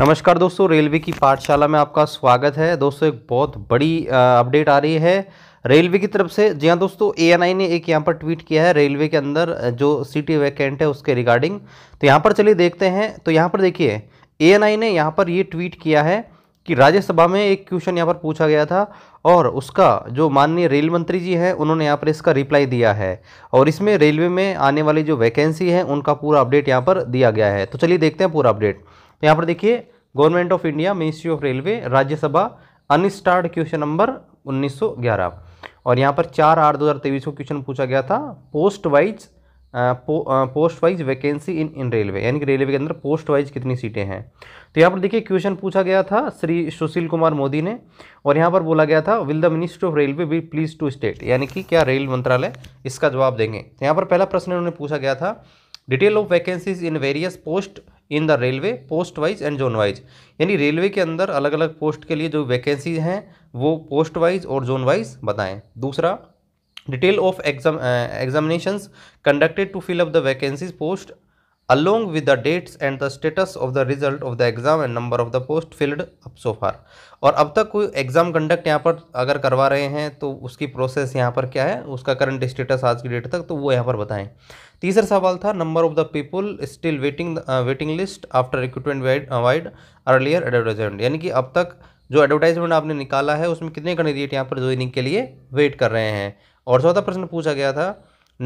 नमस्कार दोस्तों रेलवे की पाठशाला में आपका स्वागत है दोस्तों एक बहुत बड़ी अपडेट आ रही है रेलवे की तरफ से जी हाँ दोस्तों एएनआई ने एक यहाँ पर ट्वीट किया है रेलवे के अंदर जो सीटी वैकेंट है उसके रिगार्डिंग तो यहाँ पर चलिए देखते हैं तो यहाँ पर देखिए एएनआई ने यहाँ पर ये ट्वीट किया है कि राज्यसभा में एक क्वेश्चन यहाँ पर पूछा गया था और उसका जो माननीय रेल मंत्री जी हैं उन्होंने यहाँ पर इसका रिप्लाई दिया है और इसमें रेलवे में आने वाली जो वैकेंसी है उनका पूरा अपडेट यहाँ पर दिया गया है तो चलिए देखते हैं पूरा अपडेट तो यहाँ पर देखिए government of India ministry of railway Rajya Sabha unstarred question number 1911 और यहाँ पर चार आठ दो हज़ार तेईस को क्वेश्चन पूछा गया था post wise post wise vacancy in in railway यानी कि रेलवे के अंदर पोस्ट वाइज कितनी सीटें हैं तो यहाँ पर देखिए क्वेश्चन पूछा गया था श्री सुशील कुमार मोदी ने और यहाँ पर बोला गया था will the ministry of railway be please to state यानी कि क्या रेल मंत्रालय इसका जवाब देंगे तो यहाँ पर पहला प्रश्न उन्होंने पूछा गया था detail of vacancies in various post in the railway post wise and zone wise यानी रेलवे के अंदर अलग अलग पोस्ट के लिए जो वैकेंसीज हैं वो पोस्ट वाइज और जोन वाइज बताएं दूसरा detail of exam examinations conducted to fill up the vacancies post along with the dates and the status of the result of the exam and number of the post filled up so far और अब तक कोई exam conduct यहाँ पर अगर करवा रहे हैं तो उसकी प्रोसेस यहाँ पर क्या है उसका करंट स्टेटस आज की डेट तक तो वो यहाँ पर बताएं तीसरा सवाल था number of the people still waiting waiting list after recruitment vide earlier advertisement यानी कि अब तक जो एडवर्टाइजमेंट आपने निकाला है उसमें कितने कैंडिडेट यहाँ पर ज्वाइनिंग के लिए वेट कर रहे हैं और चौथा प्रश्न पूछा गया था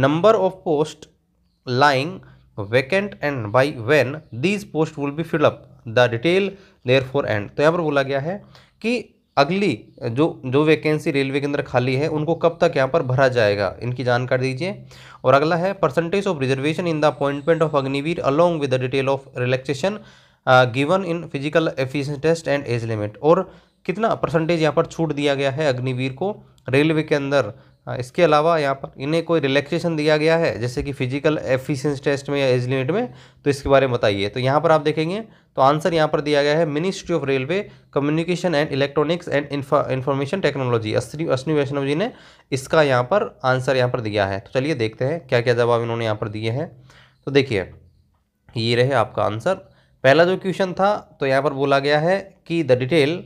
number of post lying vacant and by when these post will be fill up the detail therefor and तो यहाँ पर बोला गया है कि अगली जो जो वैकेंसी रेलवे के अंदर खाली है उनको कब तक यहाँ पर भरा जाएगा इनकी जानकारी दीजिए और अगला है percentage of reservation in the appointment of Agniveer along with the detail of relaxation given in physical efficiency test and age limit और कितना परसेंटेज यहाँ पर छूट दिया गया है अग्निवीर को रेलवे के अंदर हाँ, इसके अलावा यहाँ पर इन्हें कोई रिलैक्सेशन दिया गया है जैसे कि फिजिकल एफिशिएंस टेस्ट में या एज लिमिट में तो इसके बारे में बताइए तो यहाँ पर आप देखेंगे तो आंसर यहाँ पर दिया गया है ministry of railway communication and electronics and information technology अश्री अश्विनी वैष्णव जी ने इसका यहाँ पर आंसर यहाँ पर दिया है तो चलिए देखते हैं क्या क्या जवाब इन्होंने यहाँ पर दिए हैं तो देखिए ये रहे आपका आंसर पहला जो क्वेश्चन था तो यहाँ पर बोला गया है कि the detail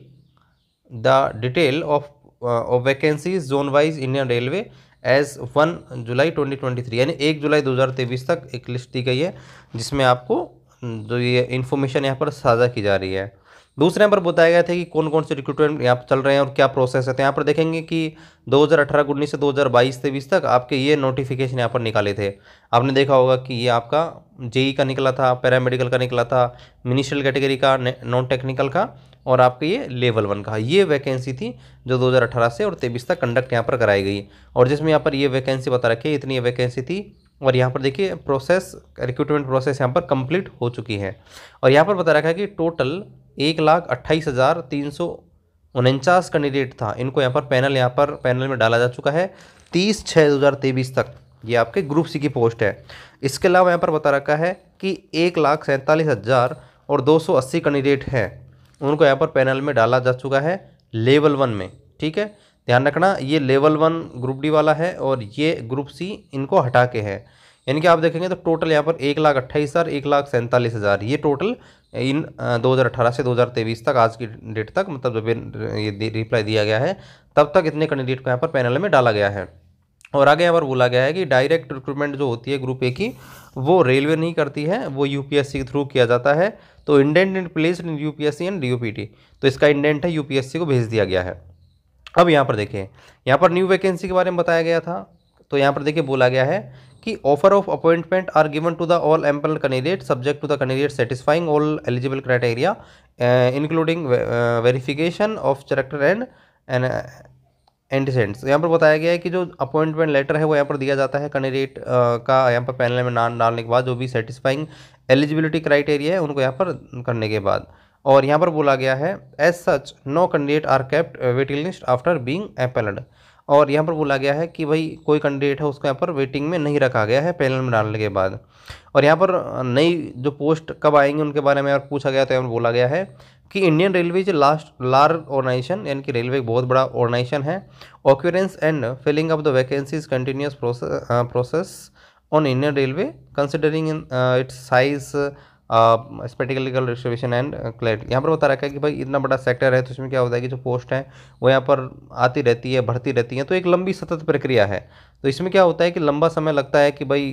the detail of of vacancies zone wise Indian railway as one July 2023 यानी एक जुलाई 2023 तक एक लिस्ट दी गई है जिसमें आपको हम्म, जो ये इन्फॉर्मेशन यहाँ पर साझा की जा रही है दूसरे यहाँ पर बताया गया था कि कौन कौन से रिक्रूटमेंट यहाँ पर चल रहे हैं और क्या प्रोसेस है तो यहाँ पर देखेंगे कि 2018 उन्नीस से 2022 तेईस तक आपके ये नोटिफिकेशन यहाँ पर निकाले थे आपने देखा होगा कि ये आपका जेई का निकला था पैरामेडिकल का निकला था मिनिस्ट्रियल कैटेगरी का नॉन टेक्निकल का और आपके ये लेवल वन का ये वैकेंसी थी जो 2018 से और तेईस तक कंडक्ट यहाँ पर कराई गई और जिसमें यहाँ पर ये वैकेंसी बता रखी है इतनी वैकेंसी थी और यहाँ पर देखिए प्रोसेस रिक्रूटमेंट प्रोसेस यहाँ पर कंप्लीट हो चुकी है और यहाँ पर बता रखा है कि टोटल एक लाख अट्ठाईस हज़ार तीन सौ उनचास कैंडिडेट था इनको यहाँ पर पैनल यहाँ पर पैनल में डाला जा चुका है तीस छः दो हज़ार तेईस तक ये आपके ग्रुप सी की पोस्ट है इसके अलावा यहाँ पर बता रखा है कि एक लाख सैंतालीस हज़ार और दो सौ अस्सी कैंडिडेट हैं उनको यहाँ पर पैनल में डाला जा चुका है लेवल वन में ठीक है ध्यान रखना ये लेवल वन ग्रुप डी वाला है और ये ग्रुप सी इनको हटा के है यानी कि आप देखेंगे तो टोटल यहाँ पर एक लाख अट्ठाईस हज़ार एक लाख सैंतालीस हज़ार ये टोटल इन 2018 से 2023 तक आज की डेट तक मतलब जब ये रिप्लाई दिया गया है तब तक इतने कैंडिडेट को यहाँ पर पैनल में डाला गया है और आगे यहाँ पर बोला गया है कि डायरेक्ट रिक्रूटमेंट जो होती है ग्रुप ए की वो रेलवे नहीं करती है वो यूपीएससी के थ्रू किया जाता है तो indent in place in U and UPT तो इसका इंडेंट है यूपीएससी को भेज दिया गया है अब यहाँ पर देखें यहाँ पर न्यू वैकेंसी के बारे में बताया गया था तो यहाँ पर देखिए बोला गया है कि offer of appointment are given to the all empanelled candidate subject to the candidate satisfying all eligible criteria including verification of character and antecedents यहाँ पर बताया गया है कि जो अपॉइंटमेंट लेटर है वो यहाँ पर दिया जाता है कैंडिडेट का यहाँ पर पैनल में नाम डालने के बाद जो भी सेटिस्फाइंग एलिजिबिलिटी क्राइटेरिया है उनको यहाँ पर करने के बाद और यहाँ पर बोला गया है as such no candidate are kept waiting list after being empanelled और यहाँ पर बोला गया है कि भाई कोई कैंडिडेट है उसको यहाँ पर वेटिंग में नहीं रखा गया है पैनल में डालने के बाद और यहाँ पर नई जो पोस्ट कब आएंगी उनके बारे में और पूछा गया तो यहाँ पर बोला गया है कि इंडियन रेलवे जो लास्ट लार्ज ऑर्गनाइजेशन यानी कि रेलवे एक बहुत बड़ा ऑर्गनाइजेशन है occurrence and filling up the vacancies continuous process on Indian railway considering in its size स्पेटिकलिकल रिजर्वेशन एंड क्लैरिटी यहाँ पर बता रखा है कि भाई इतना बड़ा सेक्टर है तो इसमें क्या होता है कि जो पोस्ट हैं वो यहाँ पर आती रहती है भरती रहती है तो एक लंबी सतत प्रक्रिया है तो इसमें क्या होता है कि लंबा समय लगता है कि भाई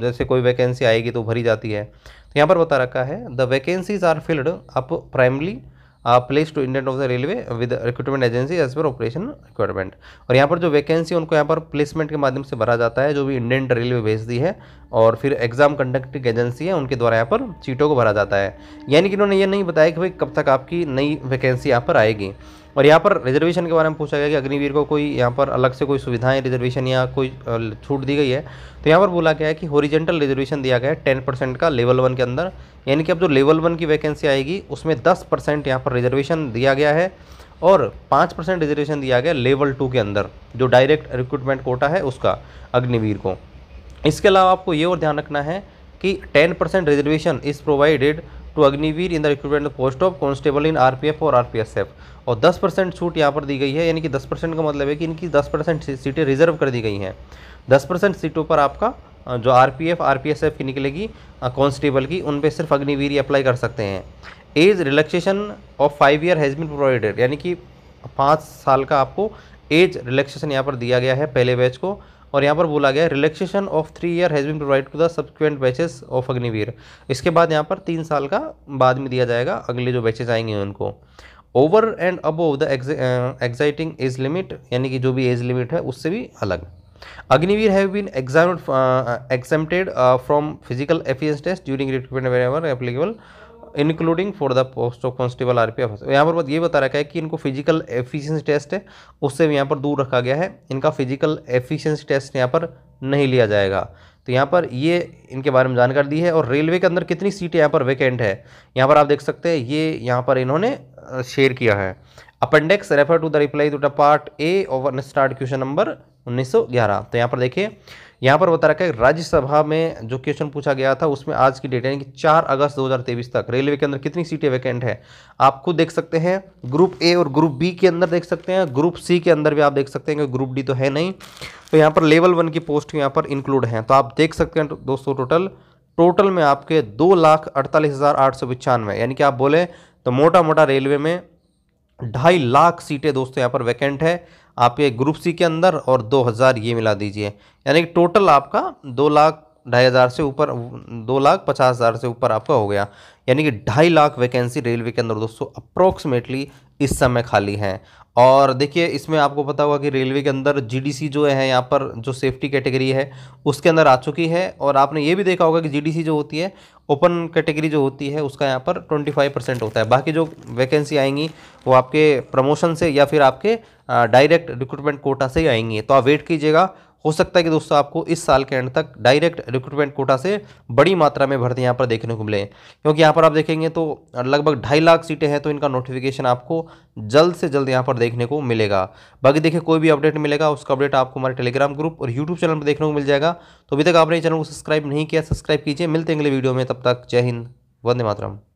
जैसे कोई वैकेंसी आएगी तो भरी जाती है तो यहाँ पर बता रखा है the vacancies are filled up primarily place to Indian of the railway with recruitment agency as per operation requirement और यहाँ पर जो वैकेंसी उनको यहाँ पर प्लेसमेंट के माध्यम से भरा जाता है जो भी इंडियन रेलवे भेजती है और फिर एग्जाम कंडक्टिंग एजेंसी है उनके द्वारा यहाँ पर सीटों को भरा जाता है यानी कि इन्होंने ये नहीं बताया कि भाई कब तक आपकी नई वैकेंसी यहाँ पर आएगी और यहाँ पर रिजर्वेशन के बारे में पूछा गया कि अग्निवीर को कोई यहाँ पर अलग से कोई सुविधाएं रिजर्वेशन या कोई छूट दी गई है तो यहाँ पर बोला गया है कि होरिजेंटल रिजर्वेशन दिया गया है टेन परसेंट का लेवल वन के अंदर यानी कि अब जो लेवल वन की वैकेंसी आएगी उसमें दस परसेंट यहाँ पर रिजर्वेशन दिया गया है और पाँच परसेंट रिजर्वेशन दिया गया लेवल टू के अंदर जो डायरेक्ट रिक्रूटमेंट कोटा है उसका अग्निवीर को इसके अलावा आपको ये और ध्यान रखना है कि ten percent reservation is provided to Agniveer in the recruitment post of constable in R और आर और दस परसेंट छूट यहाँ पर दी गई है यानी कि दस परसेंट का मतलब है कि इनकी दस परसेंट सीटें रिजर्व कर दी गई हैं दस परसेंट सीटों पर आपका जो R P F R P S F की निकलेगी कॉन्स्टेबल की उन पर सिर्फ अग्निवीर अप्लाई कर सकते हैं age relaxation of five year has been provided यानी कि पाँच साल का आपको एज रिलैक्सेशन यहाँ पर दिया गया है पहले बैच को और यहाँ पर बोला गया है relaxation of three year has been provide to the subsequent batches of Agniveer इसके बाद यहाँ पर तीन साल का बाद में दिया जाएगा अगले जो बैचेज आएंगे उनको over and above the exciting age limit यानी कि जो भी एज लिमिट है उससे भी अलग Agniveer have been exam uh, from uh, physical uh, from test during recruitment during including for the post of constable R P F यहाँ पर ये बता रखा है कि इनको फिजिकल एफिशियंसी टेस्ट है उससे यहाँ पर दूर रखा गया है इनका फिजिकल एफिशियंसी टेस्ट यहाँ पर नहीं लिया जाएगा तो यहाँ पर ये इनके बारे में जानकारी दी है और रेलवे के अंदर कितनी सीटें यहाँ पर वैकेंट है यहाँ पर आप देख सकते हैं ये यहाँ पर इन्होंने शेयर uh, किया है appendix refer to the reply to the part A of start question number 1911 तो यहाँ पर देखिए यहाँ पर बता रखा है राज्यसभा में जो क्वेश्चन पूछा गया था उसमें आज की डेट यानी कि चार अगस्त 2023 तक रेलवे के अंदर कितनी सीटें वैकेंट है आप खुद देख सकते हैं ग्रुप ए और ग्रुप बी के अंदर देख सकते हैं ग्रुप सी के अंदर भी आप देख सकते हैं कि ग्रुप डी तो है नहीं तो यहाँ पर लेवल वन की पोस्ट यहाँ पर इंक्लूड है तो आप देख सकते हैं दोस्तों टोटल टोटल में आपके दो लाख अड़तालीस हज़ार आठ सौ पचानवे यानी कि आप बोले तो मोटा मोटा रेलवे में ढाई लाख सीटें दोस्तों यहाँ पर वैकेंट है आपके ग्रुप सी के अंदर और 2000 ये मिला दीजिए यानी कि टोटल आपका दो लाख ढाई हज़ार से ऊपर दो लाख पचास हज़ार से ऊपर आपका हो गया यानी कि ढाई लाख वैकेंसी रेलवे के अंदर दोस्तों अप्रोक्सीमेटली इस समय खाली हैं और देखिए इसमें आपको पता होगा कि रेलवे के अंदर जीडीसी जो है यहाँ पर जो सेफ्टी कैटेगरी है उसके अंदर आ चुकी है और आपने ये भी देखा होगा कि जीडीसी जो होती है ओपन कैटेगरी जो होती है उसका यहाँ पर ट्वेंटी फाइव परसेंट होता है बाकी जो वैकेंसी आएंगी वो आपके प्रमोशन से या फिर आपके डायरेक्ट रिक्रूटमेंट कोटा से ही आएंगी तो आप वेट कीजिएगा हो सकता है कि दोस्तों आपको इस साल के एंड तक डायरेक्ट रिक्रूटमेंट कोटा से बड़ी मात्रा में भर्ती यहाँ पर देखने को मिले क्योंकि यहाँ पर आप देखेंगे तो लगभग ढाई लाख सीटें हैं तो इनका नोटिफिकेशन आपको जल्द से जल्द यहाँ पर देखने को मिलेगा बाकी देखिए कोई भी अपडेट मिलेगा उसका अपडेट आपको हमारे टेलीग्राम ग्रुप और यूट्यूब चैनल पर देखने को मिल जाएगा तो अभी तक आपने चैनल को सब्सक्राइब नहीं किया सब्सक्राइब कीजिए मिलते हैं अगले वीडियो में तब तक जय हिंद वंदे मातरम